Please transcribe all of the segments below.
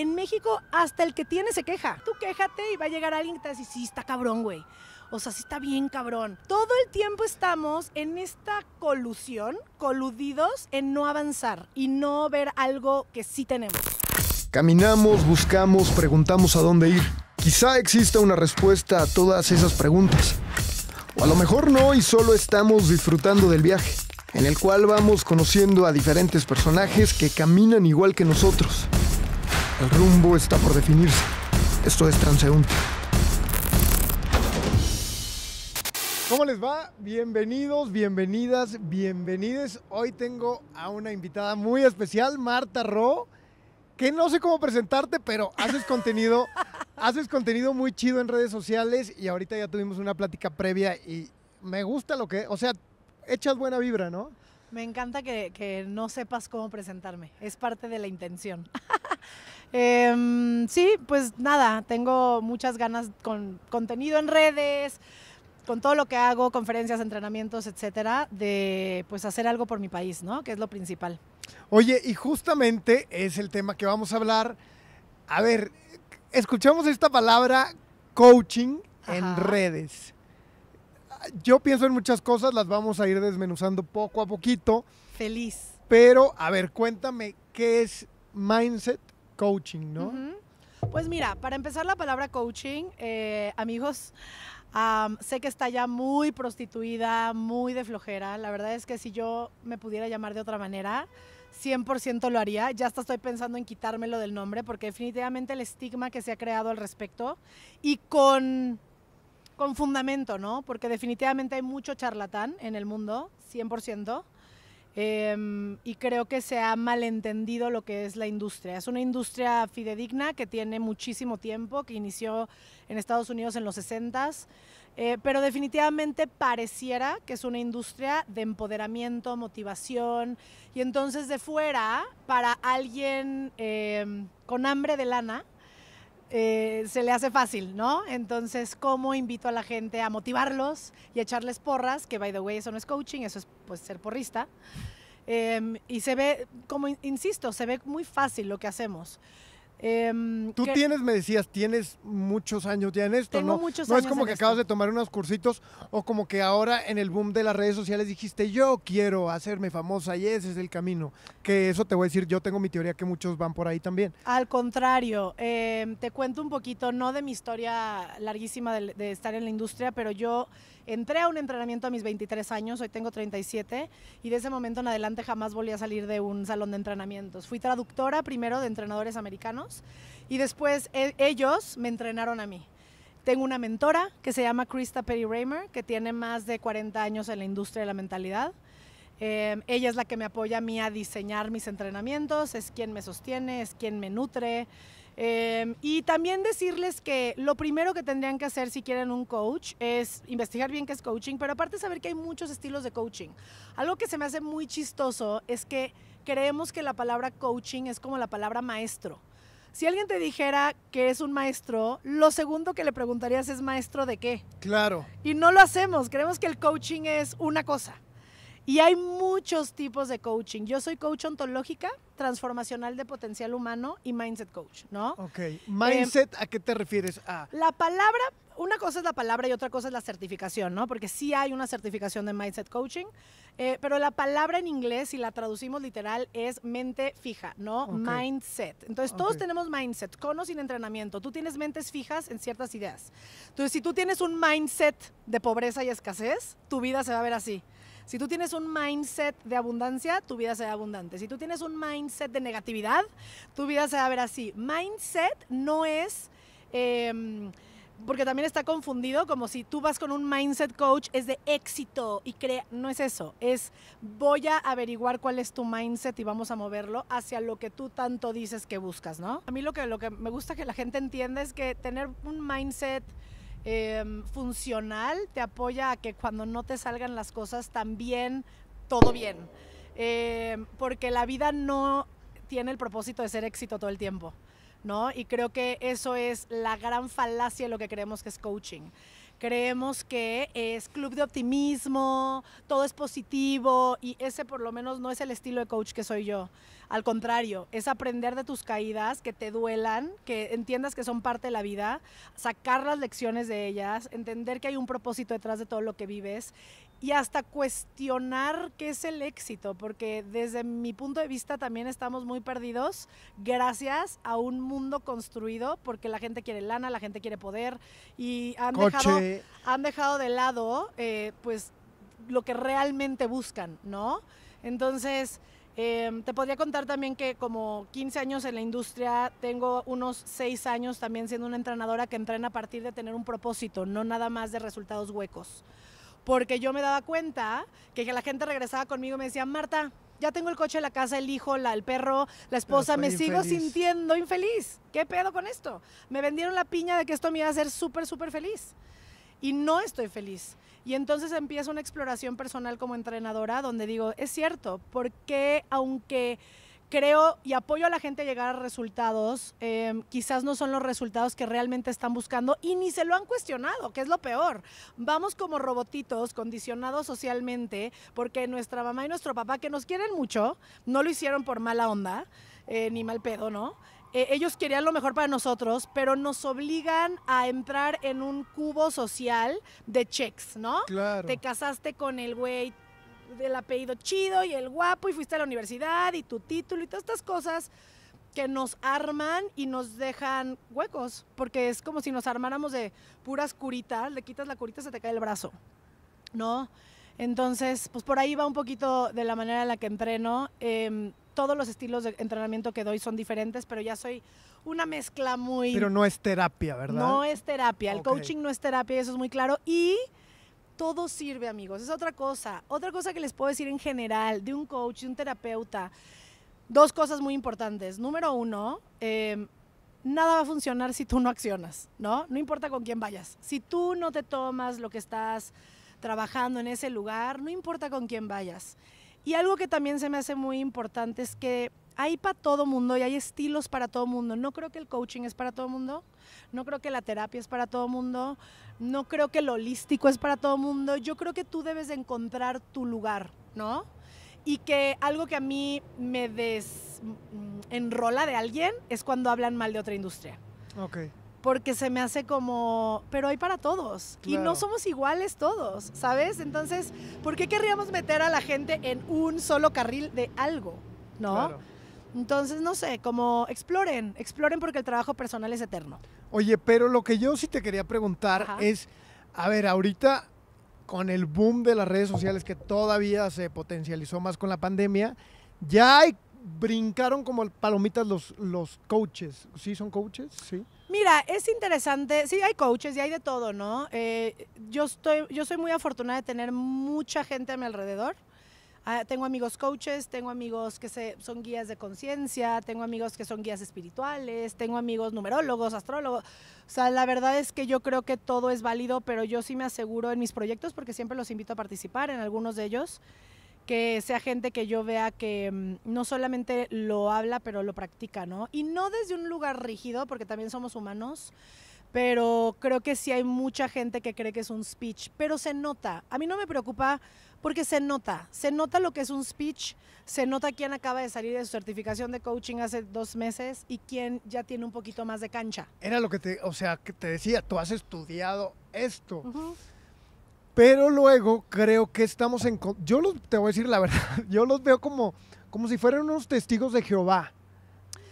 En México, hasta el que tiene se queja. Tú quéjate y va a llegar alguien que te va sí, está cabrón, güey. O sea, sí está bien cabrón. Todo el tiempo estamos en esta colusión, coludidos en no avanzar y no ver algo que sí tenemos. Caminamos, buscamos, preguntamos a dónde ir. Quizá exista una respuesta a todas esas preguntas. O a lo mejor no y solo estamos disfrutando del viaje, en el cual vamos conociendo a diferentes personajes que caminan igual que nosotros. El rumbo está por definirse. Esto es transeúnte. ¿Cómo les va? Bienvenidos, bienvenidas, bienvenides. Hoy tengo a una invitada muy especial, Marta Ro, que no sé cómo presentarte, pero haces contenido, haces contenido muy chido en redes sociales y ahorita ya tuvimos una plática previa y me gusta lo que, o sea, echas buena vibra, ¿no? Me encanta que, que no sepas cómo presentarme, es parte de la intención. Em, sí, pues nada, tengo muchas ganas con contenido en redes, con todo lo que hago, conferencias, entrenamientos, etcétera, de pues hacer algo por mi país, ¿no? Que es lo principal. Oye, y justamente es el tema que vamos a hablar. A ver, escuchamos esta palabra coaching en redes. Yo pienso en muchas cosas, las vamos a ir desmenuzando poco a poquito. Feliz. Pero, a ver, cuéntame, ¿qué es mindset coaching, ¿no? Pues mira, para empezar la palabra coaching, eh, amigos, sé que está ya muy prostituida, muy de flojera. La verdad es que si yo me pudiera llamar de otra manera, 100% lo haría. Ya hasta estoy pensando en quitármelo del nombre porque definitivamente el estigma que se ha creado al respecto y con, con fundamento, ¿no? Porque definitivamente hay mucho charlatán en el mundo, 100%. Em, y creo que se ha malentendido lo que es la industria. Es una industria fidedigna que tiene muchísimo tiempo, que inició en Estados Unidos en los 60s, eh, pero definitivamente pareciera que es una industria de empoderamiento, motivación, y entonces de fuera, para alguien em, con hambre de lana, eh, se le hace fácil, ¿no? Entonces, ¿cómo invito a la gente a motivarlos y a echarles porras? Que, by the way, eso no es coaching, eso es pues, ser porrista. Em, y se ve, como insisto, se ve muy fácil lo que hacemos. Em, Tú tienes, me decías, tienes muchos años ya en esto, Tengo ¿no? Muchos no es como que acabas de tomar unos cursitos o como que ahora en el boom de las redes sociales dijiste, yo quiero hacerme famosa y ese es el camino. Que eso te voy a decir, yo tengo mi teoría que muchos van por ahí también. Al contrario, em, te cuento un poquito, no de mi historia larguísima de estar en la industria, pero yo Entré a un entrenamiento a mis 23 años, hoy tengo 37, y de ese momento en adelante jamás volví a salir de un salón de entrenamientos. Fui traductora primero de entrenadores americanos y después e, ellos me entrenaron a mí. Tengo una mentora que se llama Krista Perry Raymer, que tiene más de 40 años en la industria de la mentalidad. Eh, ella es la que me apoya a mí a diseñar mis entrenamientos, es quien me sostiene, es quien me nutre. Em, y también decirles que lo primero que tendrían que hacer si quieren un coach es investigar bien qué es coaching, pero aparte saber que hay muchos estilos de coaching. Algo que se me hace muy chistoso es que creemos que la palabra coaching es como la palabra maestro. Si alguien te dijera que es un maestro, lo segundo que le preguntarías es maestro de qué. Claro. Y no lo hacemos, creemos que el coaching es una cosa. Y hay muchos tipos de coaching. Yo soy coach ontológica, transformacional de potencial humano y mindset coach, ¿no? Ok. Eh, mindset, ¿a qué te refieres? A... La palabra, una cosa es la palabra y otra cosa es la certificación, ¿no? Porque sí hay una certificación de mindset coaching, eh, pero la palabra en inglés, si la traducimos literal, es mente fija, ¿no? Mindset. Entonces, todos tenemos mindset, con o sin entrenamiento. Tú tienes mentes fijas en ciertas ideas. Entonces, si tú tienes un mindset de pobreza y escasez, tu vida se va a ver así. Si tú tienes un mindset de abundancia, tu vida será abundante. Si tú tienes un mindset de negatividad, tu vida se va a ver así. Mindset no es... Em, porque también está confundido como si tú vas con un mindset coach es de éxito y crea, no es eso, es voy a averiguar cuál es tu mindset y vamos a moverlo hacia lo que tú tanto dices que buscas, ¿no? A mí lo que, lo que me gusta que la gente entienda es que tener un mindset Em, funcional, te apoya a que cuando no te salgan las cosas también todo bien. Em, porque la vida no tiene el propósito de ser éxito todo el tiempo, ¿no? Y creo que eso es la gran falacia de lo que creemos que es coaching. Creemos que es club de optimismo, todo es positivo y ese por lo menos no es el estilo de coach que soy yo. Al contrario, es aprender de tus caídas, que te duelan, que entiendas que son parte de la vida, sacar las lecciones de ellas, entender que hay un propósito detrás de todo lo que vives y hasta cuestionar qué es el éxito, porque desde mi punto de vista también estamos muy perdidos gracias a un mundo construido, porque la gente quiere lana, la gente quiere poder y han, dejado, han dejado de lado eh, pues lo que realmente buscan, ¿no? Entonces... Em, te podría contar también que como 15 años en la industria, tengo unos 6 años también siendo una entrenadora que entrena a partir de tener un propósito, no nada más de resultados huecos porque yo me daba cuenta que la gente regresaba conmigo y me decía, Marta, ya tengo el coche, la casa, el hijo, el perro, la esposa, me sigo sintiendo infeliz. ¿Qué pedo con esto? Me vendieron la piña de que esto me iba a hacer súper, súper feliz. Y no estoy feliz. Y entonces empieza una exploración personal como entrenadora donde digo, es cierto, porque aunque creo y apoyo a la gente a llegar a resultados, em, quizás no son los resultados que realmente están buscando y ni se lo han cuestionado, que es lo peor. Vamos como robotitos condicionados socialmente porque nuestra mamá y nuestro papá, que nos quieren mucho, no lo hicieron por mala onda, eh, ni mal pedo, ¿no? Eh, ellos querían lo mejor para nosotros, pero nos obligan a entrar en un cubo social de checks, ¿no? Claro. Te casaste con el güey del apellido chido y el guapo y fuiste a la universidad y tu título y todas estas cosas que nos arman y nos dejan huecos, porque es como si nos armáramos de puras curitas, le quitas la curita se te cae el brazo, ¿no? Entonces, pues por ahí va un poquito de la manera en la que entreno. Em, todos los estilos de entrenamiento que doy son diferentes, pero ya soy una mezcla muy... Pero no es terapia, ¿verdad? No es terapia, el coaching no es terapia, eso es muy claro. Y todo sirve, amigos. Es otra cosa. Otra cosa que les puedo decir en general de un coach, de un terapeuta. Dos cosas muy importantes. Número uno, eh, nada va a funcionar si tú no accionas, ¿no? No importa con quién vayas. Si tú no te tomas lo que estás trabajando en ese lugar, no importa con quién vayas. Y algo que también se me hace muy importante es que hay para todo mundo y hay estilos para todo mundo. No creo que el coaching es para todo mundo, no creo que la terapia es para todo mundo, no creo que lo holístico es para todo mundo. Yo creo que tú debes encontrar tu lugar, ¿no? Y que algo que a mí me desenrola mm, de alguien es cuando hablan mal de otra industria. Ok. Porque se me hace como, pero hay para todos. Y no somos iguales todos, ¿sabes? Entonces, ¿por qué querríamos meter a la gente en un solo carril de algo? ¿No? Entonces, no sé, como exploren, exploren porque el trabajo personal es eterno. Oye, pero lo que yo sí te quería preguntar es, a ver, ahorita con el boom de las redes sociales que todavía se potencializó más con la pandemia, ya brincaron como palomitas los, los coaches. ¿Sí son coaches? Sí. Mira, es interesante, sí hay coaches y hay de todo, ¿no? Eh, yo, estoy, yo soy muy afortunada de tener mucha gente a mi alrededor Ah, tengo amigos coaches, tengo amigos que se, son guías de conciencia, tengo amigos que son guías espirituales, tengo amigos numerólogos, astrólogos. O sea, la verdad es que yo creo que todo es válido, pero yo sí me aseguro en mis proyectos, porque siempre los invito a participar en algunos de ellos, que sea gente que yo vea que mm, no solamente lo habla, pero lo practica, ¿no? Y no desde un lugar rígido, porque también somos humanos pero creo que sí hay mucha gente que cree que es un speech, pero se nota. A mí no me preocupa, porque se nota, se nota lo que es un speech, se nota quién acaba de salir de su certificación de coaching hace dos meses y quién ya tiene un poquito más de cancha. Era lo que te, o sea, que te decía, tú has estudiado esto. Pero luego creo que estamos en... Yo te voy a decir la verdad, yo los veo como, como si fueran unos testigos de Jehová.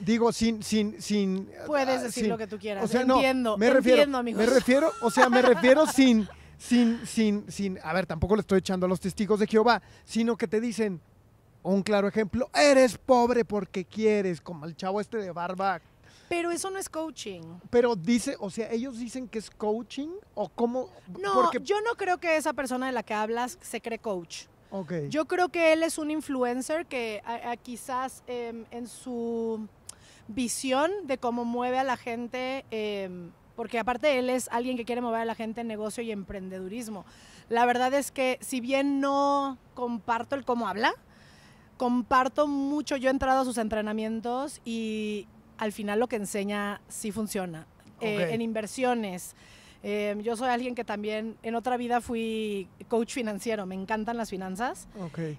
Digo, sin, sin, sin. Puedes ah, decir lo que tú quieras. entiendo, me refiero, amigos. Me refiero, o sea, me refiero sin, sin, sin, sin, a ver, tampoco le estoy echando a los testigos de Jehová, sino que te dicen, un claro ejemplo, eres pobre porque quieres, como el chavo este de barba. Pero eso no es coaching. Pero dice, o sea, ellos dicen que es coaching o cómo. No, yo no creo que esa persona de la que hablas se cree coach. Okay. Yo creo que él es un influencer que quizás em, en su visión de cómo mueve a la gente. Em, porque aparte él es alguien que quiere mover a la gente en negocio y emprendedurismo. La verdad es que si bien no comparto el cómo habla, comparto mucho, yo he entrado a sus entrenamientos y al final lo que enseña sí funciona. Eh, en inversiones, Em, yo soy alguien que también en otra vida fui coach financiero, me encantan las finanzas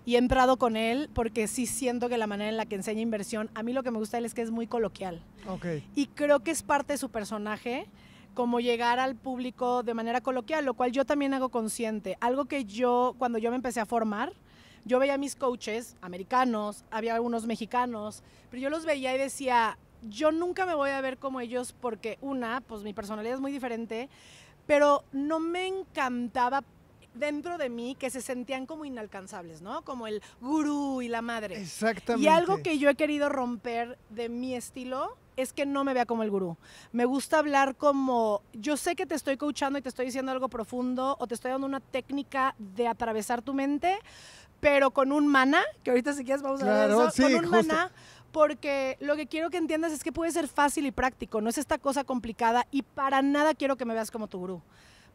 y he entrado con él porque sí siento que la manera en la que enseña inversión, a mí lo que me gusta él es que es muy coloquial. Y creo que es parte de su personaje como llegar al público de manera coloquial, lo cual yo también hago consciente. Algo que yo, cuando yo me empecé a formar, yo veía a mis coaches americanos, había algunos mexicanos, pero yo los veía y decía, yo nunca me voy a ver como ellos porque una, pues mi personalidad es muy diferente, pero no me encantaba dentro de mí que se sentían como inalcanzables, ¿no? Como el gurú y la madre. Exactamente. Y algo que yo he querido romper de mi estilo es que no me vea como el gurú. Me gusta hablar como, yo sé que te estoy coachando y te estoy diciendo algo profundo o te estoy dando una técnica de atravesar tu mente, pero con un mana, que ahorita si quieres vamos a hablar eso, con un mana porque lo que quiero que entiendas es que puede ser fácil y práctico, no es esta cosa complicada y para nada quiero que me veas como tu gurú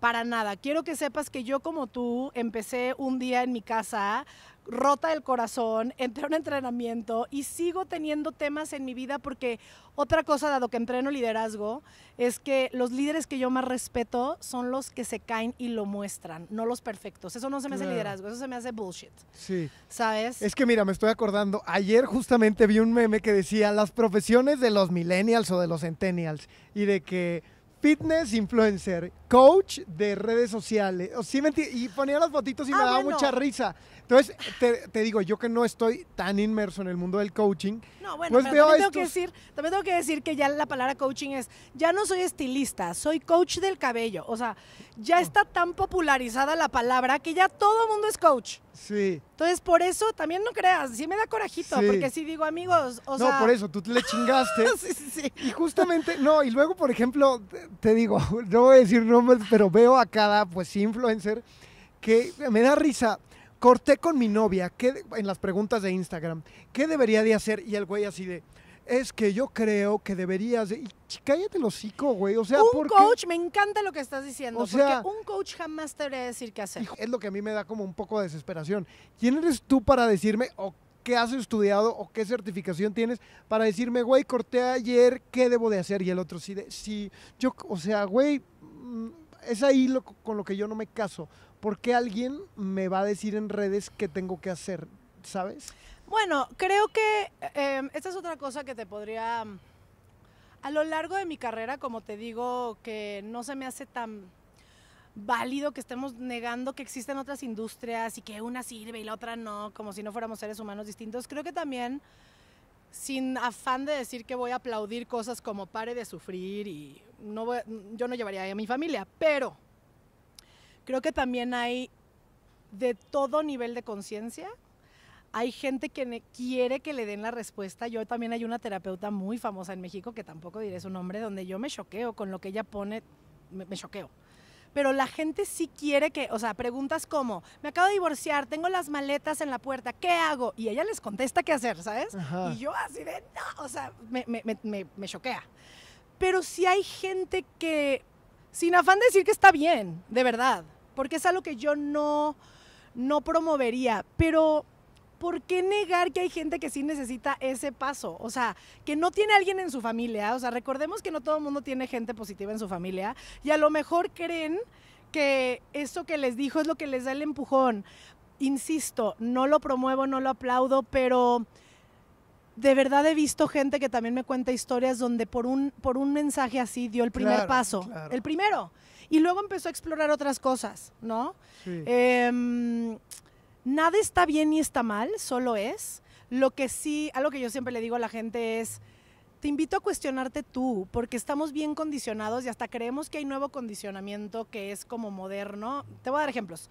para nada. Quiero que sepas que yo como tú empecé un día en mi casa rota el corazón, entré a un entrenamiento y sigo teniendo temas en mi vida porque otra cosa, dado que entreno liderazgo, es que los líderes que yo más respeto son los que se caen y lo muestran, no los perfectos. Eso no se me hace liderazgo, eso se me hace bullshit. Sí. ¿Sabes? Es que mira, me estoy acordando, ayer justamente vi un meme que decía las profesiones de los millennials o de los centennials y de que fitness influencer, coach de redes sociales. sí, Y ponía las botitos y ah, me daba mucha risa. Entonces, te, digo, yo que no estoy tan inmerso en el mundo del coaching. No, bueno, pues tengo que decir, también tengo que decir que ya la palabra coaching es, ya no soy estilista, soy coach del cabello. O sea, ya está tan popularizada la palabra que ya todo el mundo es coach. Sí. Entonces, por eso también no creas, sí me da corajito, porque sí digo, amigos, o no, por eso, tú le chingaste. sí, sí, sí. Y justamente, no, y luego, por ejemplo, te digo, no voy a decir nombres, pero veo a cada, pues, influencer que me da risa. Corté con mi novia, que en las preguntas de Instagram, ¿qué debería de hacer? Y el güey así de, es que yo creo que deberías. cállate el hocico, güey. O sea, un coach, me encanta lo que estás diciendo. O sea, porque un coach jamás te debería decir qué hacer. es lo que a mí me da como un poco de desesperación. ¿Quién eres tú para decirme o qué has estudiado o qué certificación tienes para decirme, güey, corté ayer, qué debo de hacer? Y el otro sí, Yo, o sea, güey, mm, es ahí lo, con lo que yo no me caso. ¿Por qué alguien me va a decir en redes qué tengo que hacer? ¿Sabes? Bueno, creo que em, esta es otra cosa que te podría... A lo largo de mi carrera, como te digo, que no se me hace tan válido que estemos negando que existen otras industrias y que una sirve y la otra no, como si no fuéramos seres humanos distintos. Creo que también, sin afán de decir que voy a aplaudir cosas como pare de sufrir y yo no llevaría a mi familia, pero creo que también hay de todo nivel de conciencia hay gente que quiere que le den la respuesta. Yo también hay una terapeuta muy famosa en México, que tampoco diré su nombre, donde yo me choqueo con lo que ella pone, me, choqueo pero la gente sí quiere que, o sea, preguntas como, me acabo de divorciar, tengo las maletas en la puerta, ¿qué hago? Y ella les contesta qué hacer, ¿sabes? Y yo así de, no, o sea, me, choquea. Pero sí hay gente que, sin afán de decir que está bien, de verdad, porque es algo que yo no, no promovería, pero ¿por qué negar que hay gente que sí necesita ese paso? O sea, que no tiene alguien en su familia, o sea, recordemos que no todo el mundo tiene gente positiva en su familia y a lo mejor creen que esto que les dijo es lo que les da el empujón. Insisto, no lo promuevo, no lo aplaudo, pero de verdad he visto gente que también me cuenta historias donde por un, por un mensaje así dio el primer paso, el primero. Y luego empezó a explorar otras cosas, ¿no? Em, nada está bien ni está mal, solo es. Lo que sí, algo que yo siempre le digo a la gente es, te invito a cuestionarte tú, porque estamos bien condicionados y hasta creemos que hay nuevo condicionamiento que es como moderno. Te voy a dar ejemplos.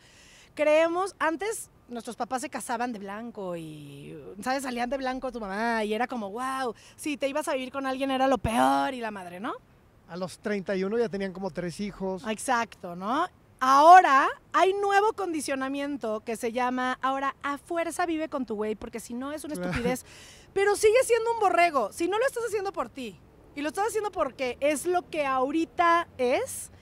Creemos, antes nuestros papás se casaban de blanco y, ¿sabes? Salían de blanco tu mamá y era como, wow, si te ibas a vivir con alguien era lo peor y la madre, ¿no? A los 31 ya tenían como tres hijos. Exacto, ¿no? Ahora hay nuevo condicionamiento que se llama ahora a fuerza vive con tu güey, porque si no es una estupidez, pero sigue siendo un borrego. Si no lo estás haciendo por ti y lo estás haciendo porque es lo que ahorita es,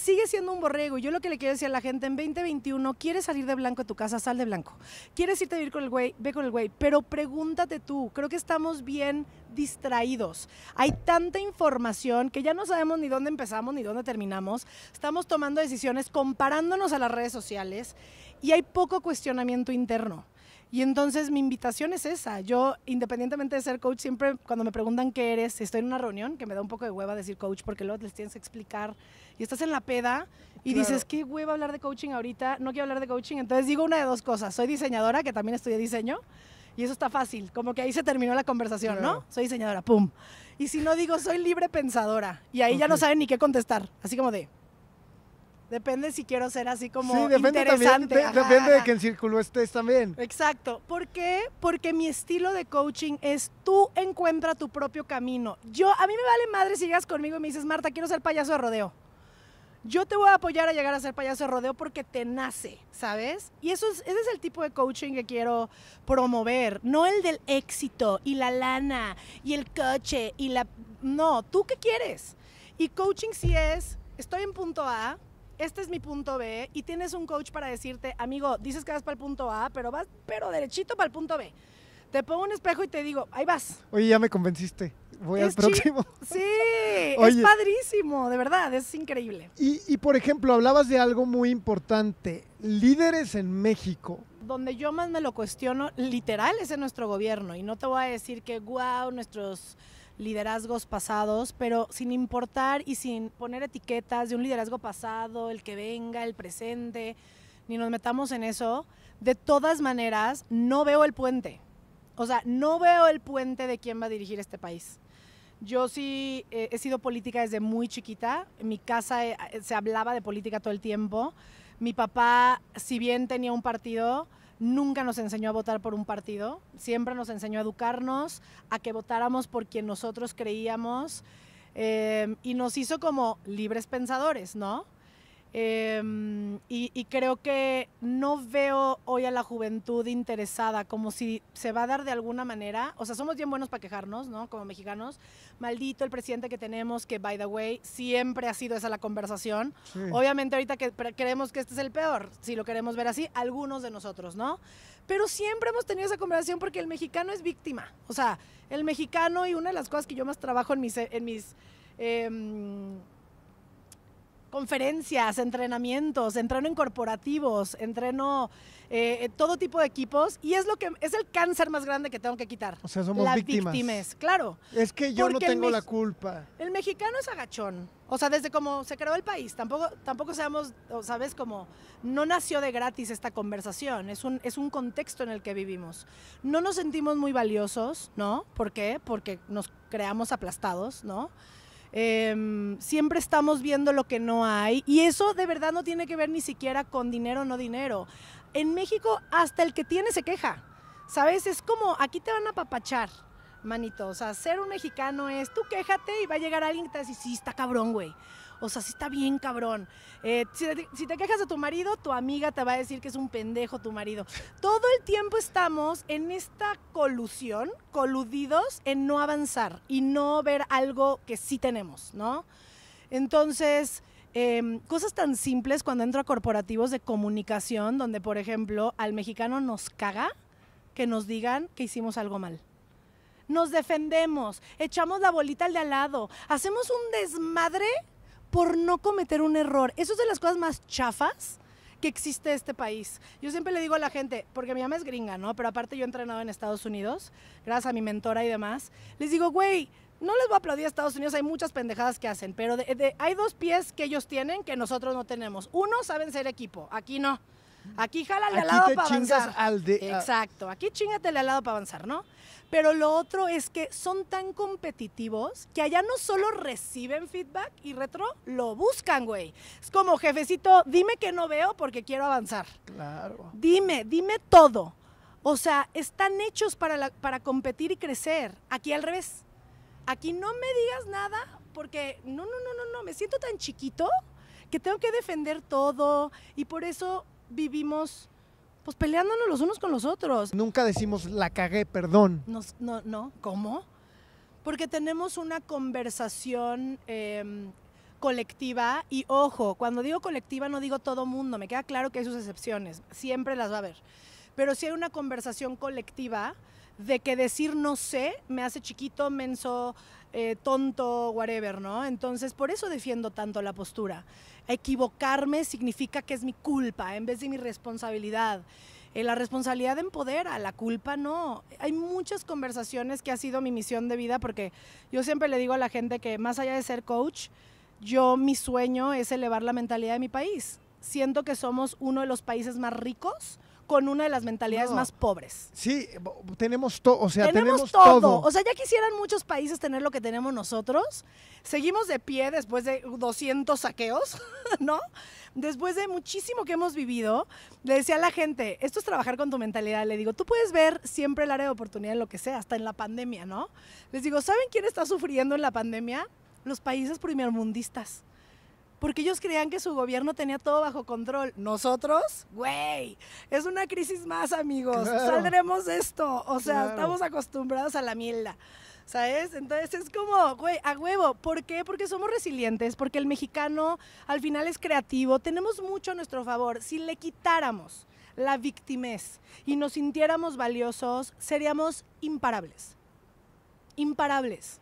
sigue siendo un borrego. Yo lo que le quiero decir a la gente, en 2021, ¿quieres salir de blanco de tu casa? Sal de blanco. ¿Quieres irte a vivir con el güey? Ve con el güey. Pero pregúntate tú, creo que estamos bien distraídos. Hay tanta información que ya no sabemos ni dónde empezamos ni dónde terminamos. Estamos tomando decisiones comparándonos a las redes sociales y hay poco cuestionamiento interno. Y entonces mi invitación es esa. Yo, independientemente de ser coach, siempre cuando me preguntan qué eres, estoy en una reunión, que me da un poco de hueva decir coach, porque luego les tienes que explicar. Y estás en la peda y dices, qué hueva hablar de coaching ahorita, no quiero hablar de coaching. Entonces digo una de dos cosas. Soy diseñadora, que también estudié diseño. Y eso está fácil, como que ahí se terminó la conversación, ¿no? Soy diseñadora, pum. Y si no digo, soy libre pensadora. Y ahí ya no saben ni qué contestar. Así como de, Depende si quiero ser así como interesante. depende de que en círculo estés también. Exacto. ¿Por qué? Porque mi estilo de coaching es tú encuentra tu propio camino. Yo, a mí me vale madre si llegas conmigo y me dices, Marta, quiero ser payaso de rodeo. Yo te voy a apoyar a llegar a ser payaso de rodeo porque te nace, ¿sabes? Y eso es, ese es el tipo de coaching que quiero promover, no el del éxito y la lana y el coche y la... No, ¿tú qué quieres? Y coaching sí es, estoy en punto A, este es mi punto B y tienes un coach para decirte, amigo, dices que vas para el punto A, pero vas pero derechito para el punto B. Te pongo un espejo y te digo, ahí vas. Oye, ya me convenciste. Voy al próximo. Sí, es padrísimo, de verdad, es increíble. Y, y por ejemplo, hablabas de algo muy importante, líderes en México donde yo más me lo cuestiono literal es en nuestro gobierno y no te voy a decir que wow, nuestros liderazgos pasados, pero sin importar y sin poner etiquetas de un liderazgo pasado, el que venga, el presente, ni nos metamos en eso, de todas maneras no veo el puente. O sea, no veo el puente de quién va a dirigir este país. Yo sí eh, he sido política desde muy chiquita. En mi casa eh, se hablaba de política todo el tiempo. Mi papá, si bien tenía un partido, nunca nos enseñó a votar por un partido, siempre nos enseñó a educarnos, a que votáramos por quien nosotros creíamos eh, y nos hizo como libres pensadores, ¿no? Em, y, creo que no veo hoy a la juventud interesada, como si se va a dar de alguna manera. O sea, somos bien buenos para quejarnos, ¿no? Como mexicanos. Maldito el presidente que tenemos, que by the way, siempre ha sido esa la conversación. Obviamente, ahorita que creemos que este es el peor, si lo queremos ver así, algunos de nosotros, ¿no? Pero siempre hemos tenido esa conversación porque el mexicano es víctima. O sea, el mexicano, y una de las cosas que yo más trabajo en mis. En mis em, conferencias, entrenamientos, entreno en corporativos, entreno eh, eh, todo tipo de equipos y es lo que es el cáncer más grande que tengo que quitar. O sea, somos víctimas. claro. Es que yo no tengo la culpa. El mexicano es agachón. O sea, desde cómo se creó el país, tampoco, tampoco seamos, sabes, como no nació de gratis esta conversación, es un, es un contexto en el que vivimos. No nos sentimos muy valiosos, ¿no? ¿Por qué? Porque nos creamos aplastados, ¿no? Em, siempre estamos viendo lo que no hay y eso de verdad no tiene que ver ni siquiera con dinero o no dinero. En México hasta el que tiene se queja, ¿sabes? Es como aquí te van a papachar, manito. O sea, ser un mexicano es tú quéjate y va a llegar alguien que te va sí, está cabrón, güey. O sea, sí está bien cabrón. Eh, si, te, quejas de tu marido, tu amiga te va a decir que es un pendejo tu marido. Todo el tiempo estamos en esta colusión, coludidos en no avanzar y no ver algo que sí tenemos, ¿no? Entonces... Em, cosas tan simples cuando entro a corporativos de comunicación, donde por ejemplo al mexicano nos caga que nos digan que hicimos algo mal nos defendemos, echamos la bolita al de al lado, hacemos un desmadre por no cometer un error. Eso es de las cosas más chafas que existe este país. Yo siempre le digo a la gente, porque mi mamá es gringa, ¿no? Pero aparte yo he entrenado en Estados Unidos, gracias a mi mentora y demás. Les digo, güey, no les voy a aplaudir a Estados Unidos, hay muchas pendejadas que hacen, pero hay dos pies que ellos tienen que nosotros no tenemos. Uno, saben ser equipo, aquí no. Aquí jala al lado para avanzar. Al de, ah. Exacto, aquí chingatele al lado para avanzar, ¿no? Pero lo otro es que son tan competitivos que allá no solo reciben feedback y retro, lo buscan, güey. Es como, jefecito, dime que no veo porque quiero avanzar. Claro. Dime, dime todo. O sea, están hechos para, para competir y crecer. Aquí al revés. Aquí no me digas nada porque no, no, no, no, no, me siento tan chiquito que tengo que defender todo y por eso vivimos pues peleándonos los unos con los otros. Nunca decimos la cagué, perdón. No, no, no, ¿cómo? Porque tenemos una conversación em, colectiva y ojo, cuando digo colectiva no digo todo mundo, me queda claro que hay sus excepciones, siempre las va a haber. Pero si sí hay una conversación colectiva de que decir no sé me hace chiquito, menso, eh, tonto, whatever, ¿no? Entonces, por eso defiendo tanto la postura. Equivocarme significa que es mi culpa en vez de mi responsabilidad. Eh, la responsabilidad empodera, la culpa no. Hay muchas conversaciones que ha sido mi misión de vida porque yo siempre le digo a la gente que más allá de ser coach, yo mi sueño es elevar la mentalidad de mi país. Siento que somos uno de los países más ricos, con una de las mentalidades más pobres. Sí, tenemos todo, o sea, tenemos, todo. todo. O sea, ya quisieran muchos países tener lo que tenemos nosotros. Seguimos de pie después de 200 saqueos, ¿no? Después de muchísimo que hemos vivido, le decía a la gente, esto es trabajar con tu mentalidad. Le digo, tú puedes ver siempre el área de oportunidad en lo que sea, hasta en la pandemia, ¿no? Les digo, ¿saben quién está sufriendo en la pandemia? Los países primermundistas porque ellos creían que su gobierno tenía todo bajo control. Nosotros, güey, es una crisis más, amigos. Saldremos de esto. O sea, estamos acostumbrados a la mierda. ¿Sabes? Entonces es como, güey, a huevo. ¿Por qué? Porque somos resilientes, porque el mexicano al final es creativo, tenemos mucho a nuestro favor. Si le quitáramos la victimez y nos sintiéramos valiosos, seríamos imparables. Imparables.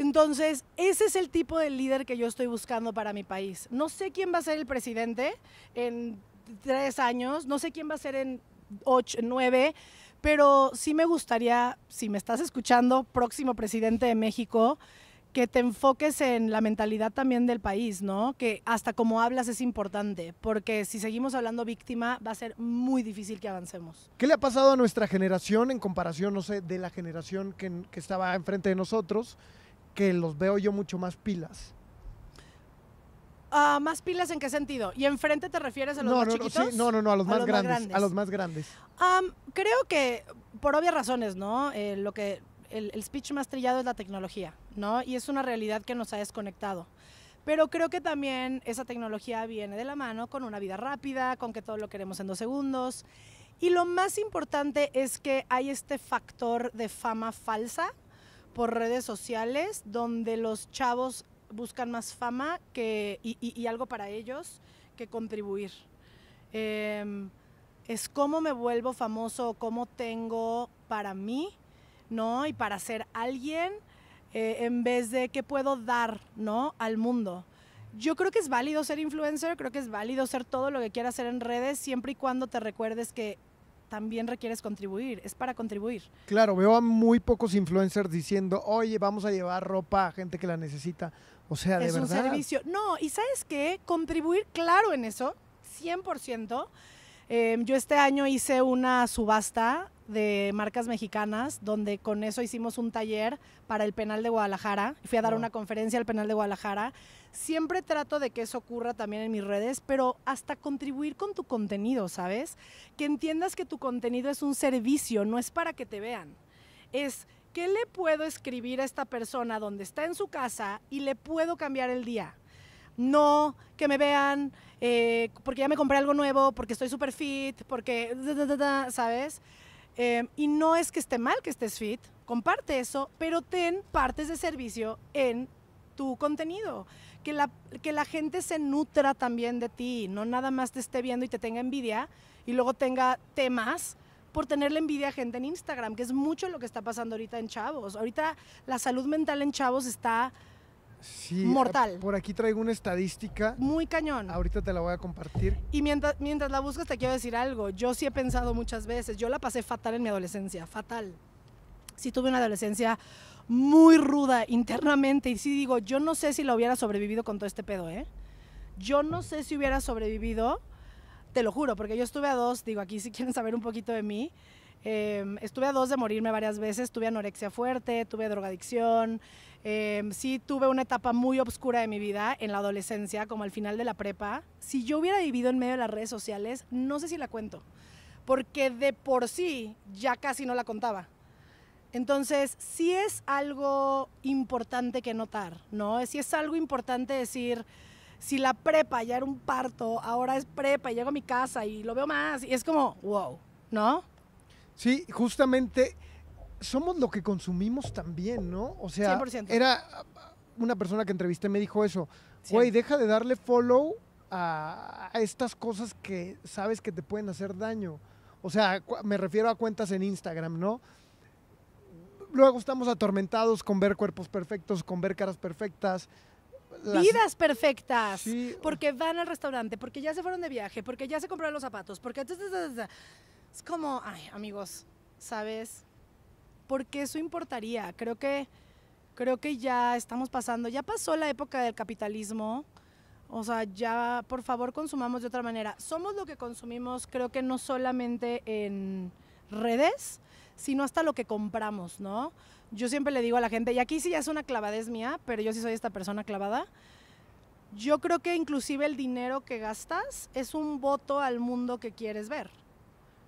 Entonces, ese es el tipo de líder que yo estoy buscando para mi país. No sé quién va a ser el presidente en tres años, no sé quién va a ser en ocho, nueve, pero sí me gustaría, si me estás escuchando, próximo presidente de México, que te enfoques en la mentalidad también del país, ¿no? Que hasta como hablas es importante, porque si seguimos hablando víctima va a ser muy difícil que avancemos. ¿Qué le ha pasado a nuestra generación en comparación, no sé, de la generación que, que estaba enfrente de nosotros? que los veo yo mucho más pilas. Ah, ¿Más pilas en qué sentido? ¿Y enfrente te refieres a los más chiquitos? No, no, no, a los, más, grandes, A los más grandes. creo que, por obvias razones, ¿no? Eh, lo que el, el, speech más trillado es la tecnología, ¿no? Y es una realidad que nos ha desconectado. Pero creo que también esa tecnología viene de la mano con una vida rápida, con que todo lo queremos en dos segundos. Y lo más importante es que hay este factor de fama falsa, por redes sociales donde los chavos buscan más fama que, y, algo para ellos que contribuir. Em, es cómo me vuelvo famoso, cómo tengo para mí, ¿no? Y para ser alguien, eh, en vez de qué puedo dar, ¿no? Al mundo. Yo creo que es válido ser influencer, creo que es válido ser todo lo que quieras hacer en redes, siempre y cuando te recuerdes que también requieres contribuir, es para contribuir. Claro, veo a muy pocos influencers diciendo, oye, vamos a llevar ropa a gente que la necesita. O sea, de verdad. un servicio. No, y sabes qué, contribuir, claro, en eso, 100%. Em, yo este año hice una subasta de marcas mexicanas, donde con eso hicimos un taller para el penal de Guadalajara. Fui a dar una conferencia al penal de Guadalajara Siempre trato de que eso ocurra también en mis redes, pero hasta contribuir con tu contenido, ¿sabes? Que entiendas que tu contenido es un servicio, no es para que te vean. Es que le puedo escribir a esta persona donde está en su casa y le puedo cambiar el día? No que me vean eh, porque ya me compré algo nuevo, porque estoy súper fit, porque, ¿sabes? Em, y no es que esté mal que estés fit, comparte eso, pero ten partes de servicio en tu contenido que la, que la gente se nutra también de ti, no nada más te esté viendo y te tenga envidia y luego tenga temas por tenerle envidia a gente en Instagram, que es mucho lo que está pasando ahorita en chavos. Ahorita la salud mental en chavos está sí, eh, mortal. Por aquí traigo una estadística. Muy cañón. Ahorita te la voy a compartir. Y mientras, mientras la buscas te quiero decir algo. Yo sí he pensado muchas veces, yo la pasé fatal en mi adolescencia, fatal. Sí tuve una adolescencia muy ruda internamente. Y si digo, yo no sé si la hubiera sobrevivido con todo este pedo, ¿eh? Yo no sé si hubiera sobrevivido, te lo juro, porque yo estuve a dos, digo, aquí si quieren saber un poquito de mí, em, estuve a dos de morirme varias veces, tuve anorexia fuerte, tuve drogadicción, eh, sí tuve una etapa muy oscura de mi vida en la adolescencia, como al final de la prepa. Si yo hubiera vivido en medio de las redes sociales, no sé si la cuento, porque de por sí ya casi no la contaba. Entonces, sí es algo importante que notar, ¿no? Sí es algo importante decir, si la prepa ya era un parto, ahora es prepa y llego a mi casa y lo veo más, y es como, wow, ¿no? Sí, justamente somos lo que consumimos también, ¿no? O sea, era uh, una persona que entrevisté me dijo eso, güey, deja de darle follow a, a estas cosas que sabes que te pueden hacer daño. O sea, me refiero a cuentas en Instagram, ¿no? luego estamos atormentados con ver cuerpos perfectos, con ver caras perfectas. Vidas perfectas. Porque van al restaurante, porque ya se fueron de viaje, porque ya se compraron los zapatos, porque... Es como, ay, amigos, ¿sabes? Porque eso importaría. Creo que, creo que ya estamos pasando, ya pasó la época del capitalismo. O sea, ya por favor consumamos de otra manera. Somos lo que consumimos, creo que no solamente en redes, sino hasta lo que compramos, ¿no? Yo siempre le digo a la gente, y aquí sí ya es una clavadez mía, pero yo sí soy esta persona clavada, yo creo que inclusive el dinero que gastas es un voto al mundo que quieres ver,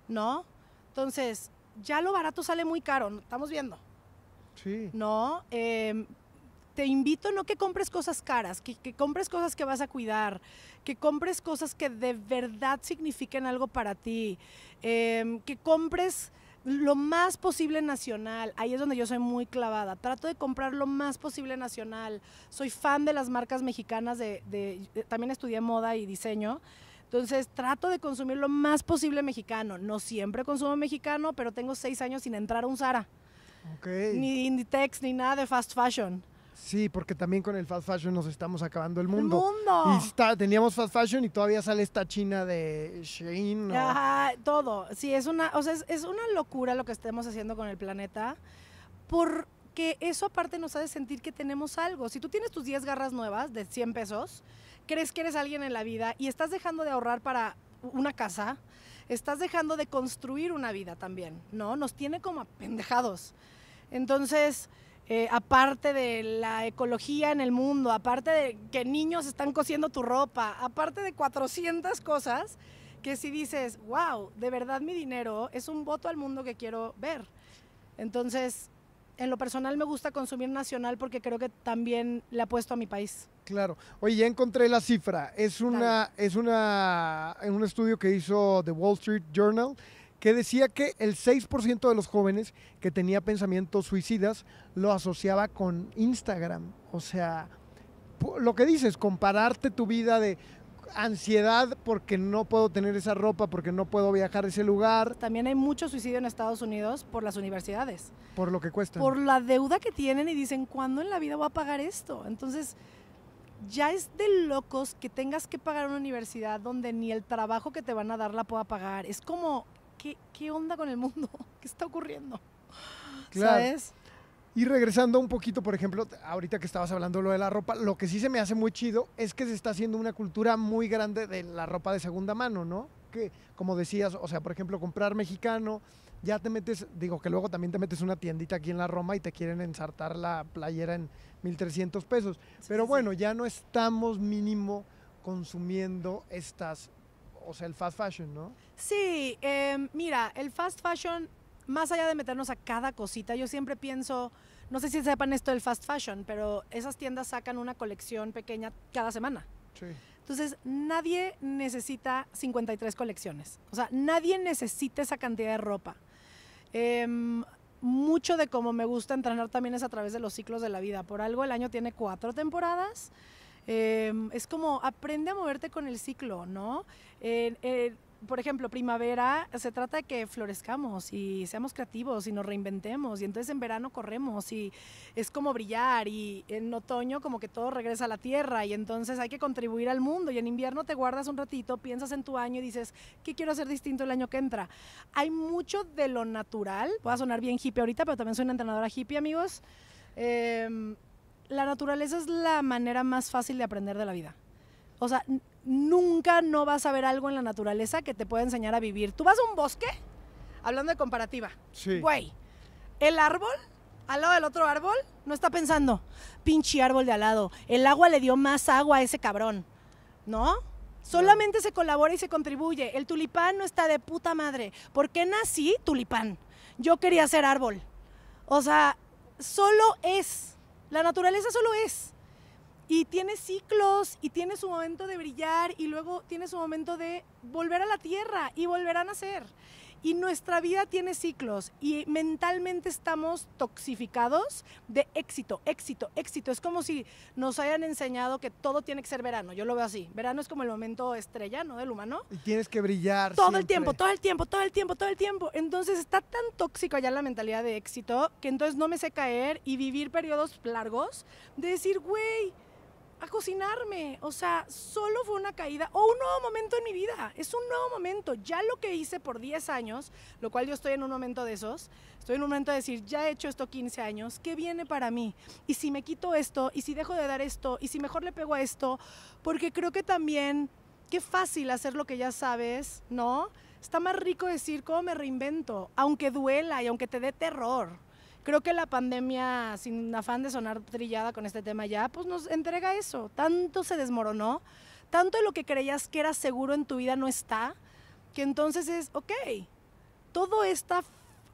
¿no? Entonces, ya lo barato sale muy caro, estamos viendo. Sí. ¿No? Em, te invito no que compres cosas caras, que, que, compres cosas que vas a cuidar, que compres cosas que de verdad signifiquen algo para ti, em, que compres lo más posible nacional. Ahí es donde yo soy muy clavada. Trato de comprar lo más posible nacional. Soy fan de las marcas mexicanas, de, también estudié moda y diseño. Entonces trato de consumir lo más posible mexicano. No siempre consumo mexicano, pero tengo seis años sin entrar a un Zara. Ni Inditex, ni nada de fast fashion. Sí, porque también con el fast fashion nos estamos acabando el mundo. ¡El mundo! Y teníamos fast fashion y todavía sale esta china de Shein. todo. Sí, es una, es, una locura lo que estemos haciendo con el planeta. Porque eso aparte nos hace sentir que tenemos algo. Si tú tienes tus 10 garras nuevas de 100 pesos, crees que eres alguien en la vida y estás dejando de ahorrar para una casa, estás dejando de construir una vida también, ¿no? Nos tiene como pendejados. Entonces, eh, aparte de la ecología en el mundo, aparte de que niños están cosiendo tu ropa, aparte de 400 cosas que si dices, wow, de verdad mi dinero es un voto al mundo que quiero ver. Entonces, en lo personal me gusta consumir nacional porque creo que también le apuesto a mi país. Claro. Oye, ya encontré la cifra. Es una, es una, en un estudio que hizo The Wall Street Journal que decía que el 6% de los jóvenes que tenía pensamientos suicidas lo asociaba con Instagram. O sea, lo que dices, compararte tu vida de ansiedad porque no puedo tener esa ropa, porque no puedo viajar a ese lugar. También hay mucho suicidio en Estados Unidos por las universidades. Por lo que cuesta. Por la deuda que tienen y dicen, ¿cuándo en la vida voy a pagar esto? Entonces, ya es de locos que tengas que pagar una universidad donde ni el trabajo que te van a dar la pueda pagar. Es como ¿qué, onda con el mundo? ¿Qué está ocurriendo? ¿Sabes? Y regresando un poquito, por ejemplo, ahorita que estabas hablando lo de la ropa, lo que sí se me hace muy chido es que se está haciendo una cultura muy grande de la ropa de segunda mano, ¿no? Que, como decías, o sea, por ejemplo, comprar mexicano, ya te metes, digo que luego también te metes una tiendita aquí en la Roma y te quieren ensartar la playera en 1.300 pesos. Pero bueno, ya no estamos mínimo consumiendo estas o sea, el fast fashion, ¿no? Sí, em, mira, el fast fashion, más allá de meternos a cada cosita, yo siempre pienso, no sé si sepan esto del fast fashion, pero esas tiendas sacan una colección pequeña cada semana. Entonces, nadie necesita 53 colecciones. O sea, nadie necesita esa cantidad de ropa. Em, mucho de cómo me gusta entrenar también es a través de los ciclos de la vida. Por algo el año tiene cuatro temporadas Em, es como aprende a moverte con el ciclo, ¿no? por ejemplo, primavera se trata de que florezcamos y seamos creativos y nos reinventemos y entonces en verano corremos y es como brillar y en otoño como que todo regresa a la tierra y entonces hay que contribuir al mundo y en invierno te guardas un ratito, piensas en tu año y dices, ¿qué quiero hacer distinto el año que entra? Hay mucho de lo natural, va a sonar bien hippie ahorita, pero también soy una entrenadora hippie amigos. Em, la naturaleza es la manera más fácil de aprender de la vida. O sea, nunca no vas a ver algo en la naturaleza que te pueda enseñar a vivir. Tú vas a un bosque, hablando de comparativa. Sí. Güey, el árbol al lado del otro árbol no está pensando, pinche árbol de al lado, el agua le dio más agua a ese cabrón. ¿No? Solamente se colabora y se contribuye. El tulipán no está de puta madre. ¿Por qué nací tulipán? Yo quería ser árbol. O sea, solo es la naturaleza solo es. Y tiene ciclos y tiene su momento de brillar y luego tiene su momento de volver a la tierra y volver a nacer. Y nuestra vida tiene ciclos y mentalmente estamos toxificados de éxito, éxito, éxito. Es como si nos hayan enseñado que todo tiene que ser verano. Yo lo veo así. Verano es como el momento estrella, ¿no? Del humano. Y tienes que brillar. Todo el tiempo, todo el tiempo, todo el tiempo, todo el tiempo. Entonces está tan tóxico allá la mentalidad de éxito que entonces no me sé caer y vivir periodos largos de decir, güey a cocinarme. O sea, solo fue una caída o un nuevo momento en mi vida. Es un nuevo momento. Ya lo que hice por 10 años, lo cual yo estoy en un momento de esos, estoy en un momento de decir, ya he hecho esto 15 años, ¿qué viene para mí? Y si me quito esto, y si dejo de dar esto, y si mejor le pego a esto, porque creo que también, qué fácil hacer lo que ya sabes, ¿no? Está más rico decir cómo me reinvento, aunque duela y aunque te dé terror creo que la pandemia, sin afán de sonar trillada con este tema ya, pues nos entrega eso. Tanto se desmoronó, tanto de lo que creías que era seguro en tu vida no está, que entonces es, ok, todo está,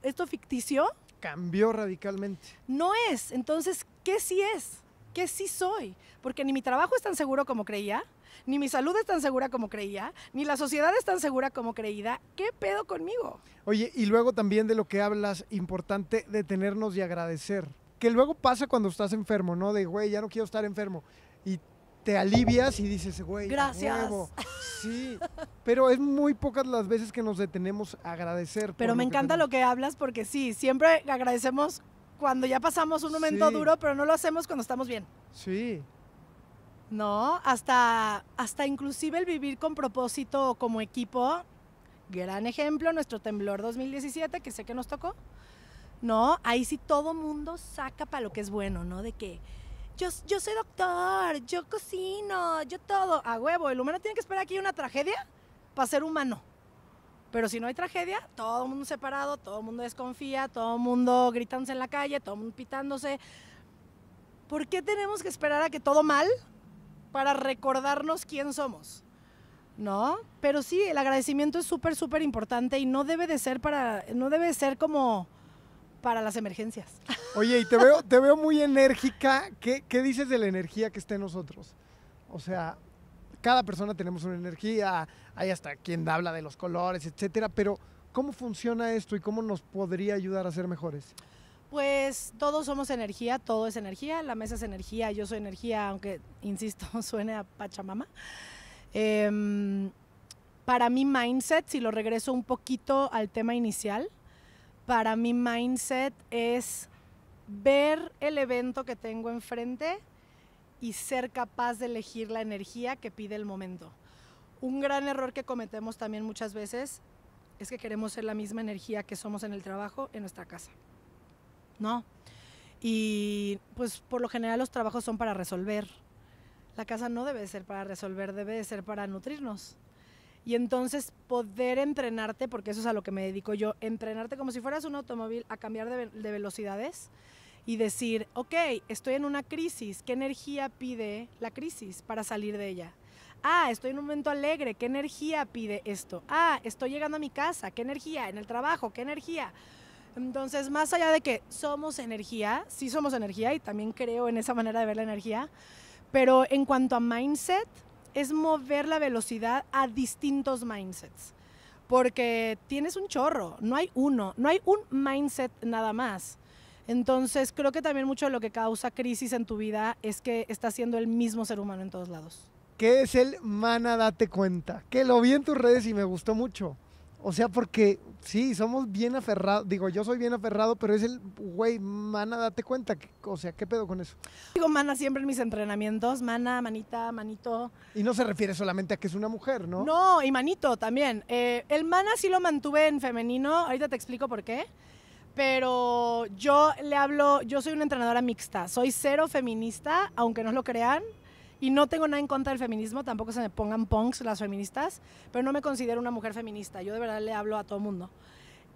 esto ficticio... Cambió radicalmente. No es, entonces, ¿qué sí es? ¿Qué sí soy? Porque ni mi trabajo es tan seguro como creía, ni mi salud es tan segura como creía, ni la sociedad es tan segura como creída. ¿Qué pedo conmigo? Oye, y luego también de lo que hablas, importante detenernos y agradecer. Que luego pasa cuando estás enfermo, ¿no? De, güey, ya no quiero estar enfermo. Y te alivias y dices, güey, gracias. Sí, pero es muy pocas las veces que nos detenemos a agradecer. Pero me encanta lo que hablas porque sí, siempre agradecemos cuando ya pasamos un momento duro, pero no lo hacemos cuando estamos bien. Sí. ¿no? Hasta, hasta inclusive el vivir con propósito como equipo. Gran ejemplo, nuestro temblor 2017, que sé que nos tocó, ¿no? Ahí sí todo mundo saca para lo que es bueno, ¿no? De que yo, yo soy doctor, yo cocino, yo todo. A huevo, el humano tiene que esperar aquí una tragedia para ser humano. Pero si no hay tragedia, todo el mundo separado, todo el mundo desconfía, todo el mundo gritándose en la calle, todo el mundo pitándose. ¿Por qué tenemos que esperar a que todo mal para recordarnos quién somos, ¿no? Pero sí, el agradecimiento es súper, súper importante y no debe de ser para, no debe ser como para las emergencias. Oye, y te veo, te veo muy enérgica. ¿Qué, ¿Qué dices de la energía que está en nosotros? O sea, cada persona tenemos una energía, hay hasta quien habla de los colores, etcétera, pero ¿cómo funciona esto y cómo nos podría ayudar a ser mejores? Pues todos somos energía, todo es energía, la mesa es energía, yo soy energía, aunque, insisto, suene a Pachamama. Em, para mí mindset, si lo regreso un poquito al tema inicial, para mí mindset es ver el evento que tengo enfrente y ser capaz de elegir la energía que pide el momento. Un gran error que cometemos también muchas veces es que queremos ser la misma energía que somos en el trabajo, en nuestra casa. ¿no? Y pues por lo general los trabajos son para resolver. La casa no debe ser para resolver, debe ser para nutrirnos. Y entonces poder entrenarte, porque eso es a lo que me dedico yo, entrenarte como si fueras un automóvil a cambiar de, de velocidades y decir, ok, estoy en una crisis, ¿qué energía pide la crisis para salir de ella? Ah, estoy en un momento alegre, ¿qué energía pide esto? Ah, estoy llegando a mi casa, ¿qué energía? En el trabajo, ¿qué energía? Entonces, más allá de que somos energía, sí somos energía y también creo en esa manera de ver la energía, pero en cuanto a mindset, es mover la velocidad a distintos mindsets, porque tienes un chorro, no hay uno, no hay un mindset nada más. Entonces, creo que también mucho de lo que causa crisis en tu vida es que estás siendo el mismo ser humano en todos lados. ¿Qué es el mana date cuenta? Que lo vi en tus redes y me gustó mucho. O sea, porque sí, somos bien aferrados. Digo, yo soy bien aferrado, pero es el, güey, mana, date cuenta. o sea, ¿qué pedo con eso? Digo, mana siempre en mis entrenamientos, mana, manita, manito. Y no se refiere solamente a que es una mujer, ¿no? No, y manito también. Eh, el mana sí lo mantuve en femenino, ahorita te explico por qué. Pero yo le hablo, yo soy una entrenadora mixta, soy cero feminista, aunque no lo crean y no tengo nada en contra del feminismo, tampoco se me pongan punks las feministas, pero no me considero una mujer feminista, yo de verdad le hablo a todo mundo.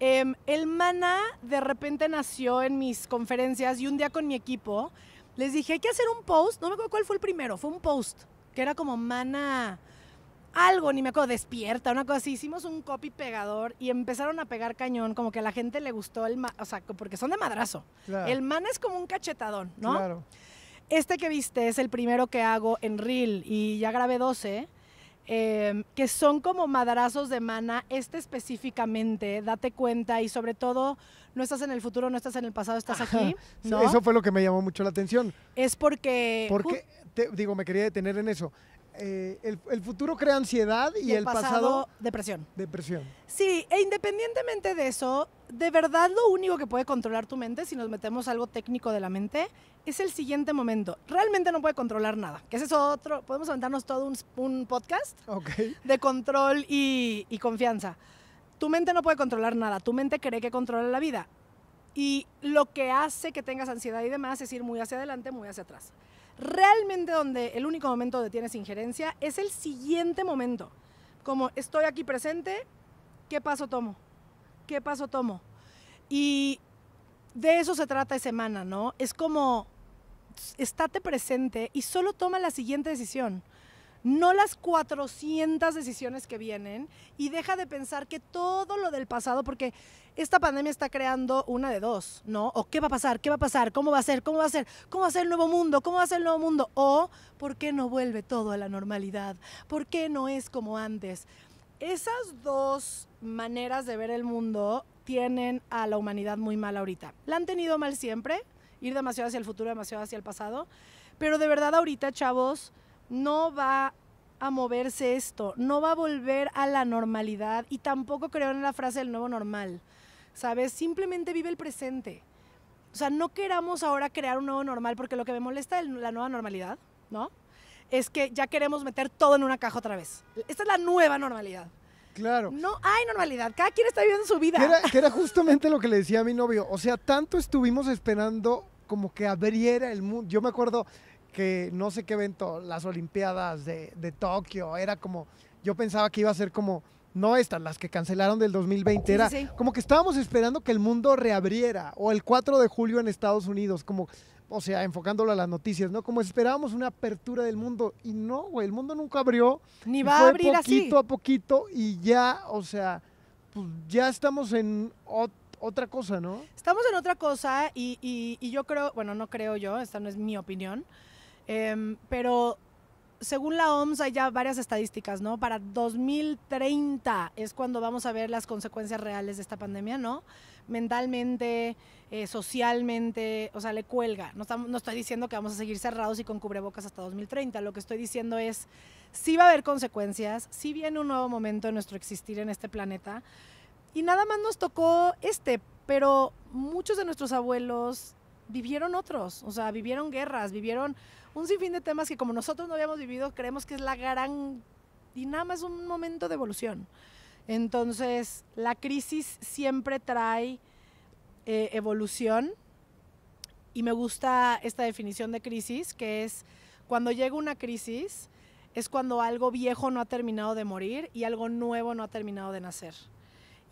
Em, el mana de repente nació en mis conferencias y un día con mi equipo les dije, hay que hacer un post, no me acuerdo cuál fue el primero, fue un post, que era como mana algo, ni me acuerdo, despierta, una cosa así. Hicimos un copy pegador y empezaron a pegar cañón, como que a la gente le gustó el, o sea, porque son de madrazo. El mana es como un cachetadón, ¿no? Claro. Este que viste es el primero que hago en Reel y ya grabé 12, em, que son como madrazos de mana. Este específicamente, date cuenta y sobre todo, no estás en el futuro, no estás en el pasado, estás aquí. Eso fue lo que me llamó mucho la atención. Es porque... Porque, te, digo, me quería detener en eso. Eh, el, futuro crea ansiedad y, el, pasado, depresión. Depresión. Sí, e independientemente de eso, de verdad lo único que puede controlar tu mente, si nos metemos algo técnico de la mente, es el siguiente momento. Realmente no puede controlar nada. Que es eso otro, podemos aventarnos todo un, podcast de control y, y confianza. Tu mente no puede controlar nada, tu mente cree que controla la vida. Y lo que hace que tengas ansiedad y demás es ir muy hacia adelante, muy hacia atrás. Realmente donde el único momento donde tienes injerencia es el siguiente momento. Como estoy aquí presente, ¿qué paso tomo? ¿Qué paso tomo? Y de eso se trata esa semana, ¿no? Es como estate presente y solo toma la siguiente decisión no las 400 decisiones que vienen y deja de pensar que todo lo del pasado, porque esta pandemia está creando una de dos, ¿no? O qué va a pasar, qué va a pasar, cómo va a ser, cómo va a ser, cómo va a ser el nuevo mundo, cómo va a ser el nuevo mundo, o por qué no vuelve todo a la normalidad, por qué no es como antes. Esas dos maneras de ver el mundo tienen a la humanidad muy mal ahorita. La han tenido mal siempre, ir demasiado hacia el futuro, demasiado hacia el pasado, pero de verdad ahorita, chavos, no va a moverse esto, no va a volver a la normalidad y tampoco creo en la frase del nuevo normal, ¿sabes? Simplemente vive el presente. O sea, no queramos ahora crear un nuevo normal porque lo que me molesta de la nueva normalidad, ¿no? Es que ya queremos meter todo en una caja otra vez. Esta es la nueva normalidad. Claro. No hay normalidad. Cada quien está viviendo su vida. Que era, que era, justamente lo que le decía a mi novio. O sea, tanto estuvimos esperando como que abriera el mundo. Yo me acuerdo que no sé qué evento, las Olimpiadas de, Tokio, era como, yo pensaba que iba a ser como no estas, las que cancelaron del 2020, era como que estábamos esperando que el mundo reabriera, o el 4 de julio en Estados Unidos, como, o sea, enfocándolo a las noticias, ¿no? Como esperábamos una apertura del mundo, y no, güey, el mundo nunca abrió. Ni va a abrir poquito a poquito, y ya, o sea, pues, ya estamos en otra cosa, ¿no? Estamos en otra cosa, y yo creo, bueno, no creo yo, esta no es mi opinión, Em, pero según la OMS hay ya varias estadísticas, ¿no? Para 2030 es cuando vamos a ver las consecuencias reales de esta pandemia, ¿no? Mentalmente, eh, socialmente, o sea, le cuelga. No, no estoy diciendo que vamos a seguir cerrados y con cubrebocas hasta 2030. Lo que estoy diciendo es, sí va a haber consecuencias, sí viene un nuevo momento en nuestro existir en este planeta. Y nada más nos tocó este, pero muchos de nuestros abuelos vivieron otros, o sea, vivieron guerras, vivieron un sinfín de temas que como nosotros no habíamos vivido, creemos que es la gran... Y nada más un momento de evolución. Entonces, la crisis siempre trae eh, evolución y me gusta esta definición de crisis, que es cuando llega una crisis, es cuando algo viejo no ha terminado de morir y algo nuevo no ha terminado de nacer.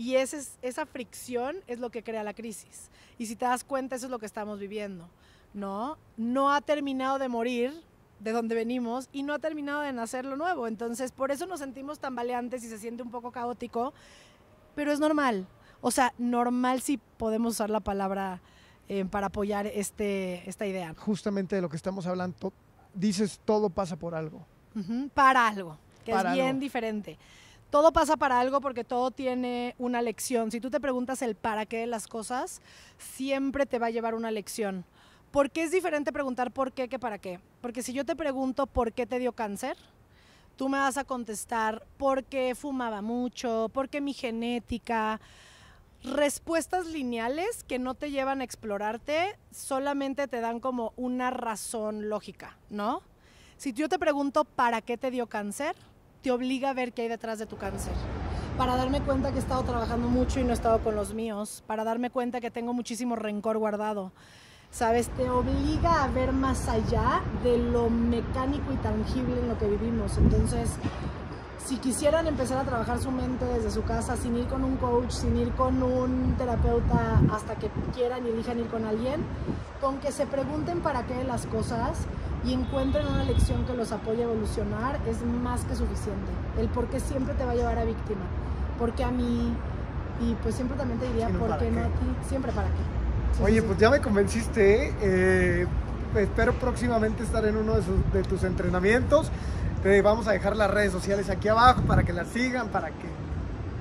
Y esa fricción es lo que crea la crisis. Y si te das cuenta, eso es lo que estamos viviendo. ¿no? No ha terminado de morir de donde venimos y no ha terminado de nacer lo nuevo. Entonces, por eso nos sentimos tambaleantes y se siente un poco caótico, pero es normal. O sea, normal si podemos usar la palabra eh, para apoyar este, esta idea. Justamente de lo que estamos hablando, dices todo pasa por algo. para algo, que es bien diferente todo pasa para algo porque todo tiene una lección. Si tú te preguntas el para qué de las cosas, siempre te va a llevar una lección. qué es diferente preguntar por qué que para qué? Porque si yo te pregunto por qué te dio cáncer, tú me vas a contestar por qué fumaba mucho, porque mi genética. Respuestas lineales que no te llevan a explorarte, solamente te dan como una razón lógica, ¿no? Si yo te pregunto para qué te dio cáncer, te obliga a ver qué hay detrás de tu cáncer. Para darme cuenta que he estado trabajando mucho y no he estado con los míos, para darme cuenta que tengo muchísimo rencor guardado. Sabes, te obliga a ver más allá de lo mecánico y tangible en lo que vivimos. Entonces, si quisieran empezar a trabajar su mente desde su casa, sin ir con un coach, sin ir con un terapeuta, hasta que quieran y elijan ir con alguien, con que se pregunten para qué las cosas, y encuentren una lección que los apoye a evolucionar, es más que suficiente. El por qué siempre te va a llevar a víctima, porque a mí, y pues siempre también te diría, ¿por qué no a ti? Siempre para qué. Oye, pues ya me convenciste, ¿eh? Eh, espero próximamente estar en uno de, tus entrenamientos. Te vamos a dejar las redes sociales aquí abajo para que las sigan, para que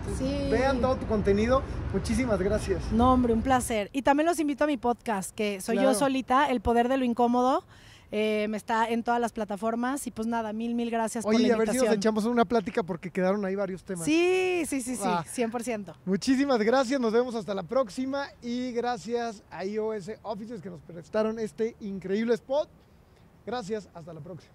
pues vean todo tu contenido. Muchísimas gracias. No, hombre, un placer. Y también los invito a mi podcast, que soy yo solita, El Poder de lo Incómodo eh, está en todas las plataformas y pues nada, mil, mil gracias por la invitación. Oye, a ver si nos echamos una plática porque quedaron ahí varios temas. Sí, sí, sí, sí, 100%. Ah. Muchísimas gracias, nos vemos hasta la próxima y gracias a iOS Offices que nos prestaron este increíble spot. Gracias, hasta la próxima.